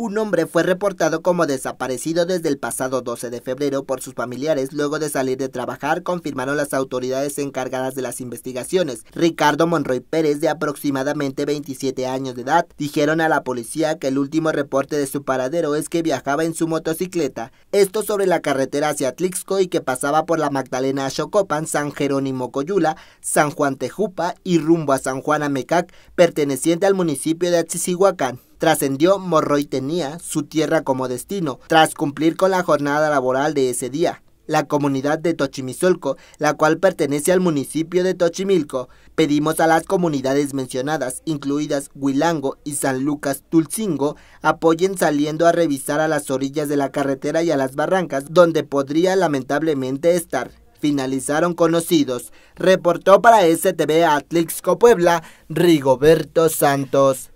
Un hombre fue reportado como desaparecido desde el pasado 12 de febrero por sus familiares luego de salir de trabajar, confirmaron las autoridades encargadas de las investigaciones. Ricardo Monroy Pérez, de aproximadamente 27 años de edad, dijeron a la policía que el último reporte de su paradero es que viajaba en su motocicleta, esto sobre la carretera hacia Atlixco y que pasaba por la Magdalena Xocopan, San Jerónimo Coyula, San Juan Tejupa y rumbo a San Juan Amecac, perteneciente al municipio de Atzizihuacán trascendió Morroy tenía su tierra como destino, tras cumplir con la jornada laboral de ese día. La comunidad de Tochimizolco, la cual pertenece al municipio de Tochimilco, pedimos a las comunidades mencionadas, incluidas Huilango y San Lucas Tulcingo, apoyen saliendo a revisar a las orillas de la carretera y a las barrancas, donde podría lamentablemente estar finalizaron conocidos. Reportó para STV Atlixco Puebla Rigoberto Santos.